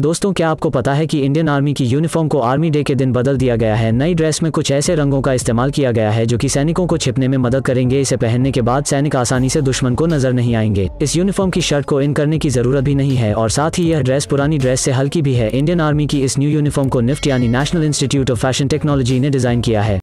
दोस्तों क्या आपको पता है कि इंडियन आर्मी की यूनिफॉर्म को आर्मी डे के दिन बदल दिया गया है नई ड्रेस में कुछ ऐसे रंगों का इस्तेमाल किया गया है जो कि सैनिकों को छिपने में मदद करेंगे इसे पहनने के बाद सैनिक आसानी से दुश्मन को नजर नहीं आएंगे इस यूनिफॉर्म की शर्ट को इन करने की जरूरत भी नहीं है और साथ ही यह ड्रेस पुरानी ड्रेस से हल्की भी है इंडियन आर्मी की इस न्यू यूनिफॉर्म को निफ्ट यानी national institute of fashion technology ने डिजाइन किया है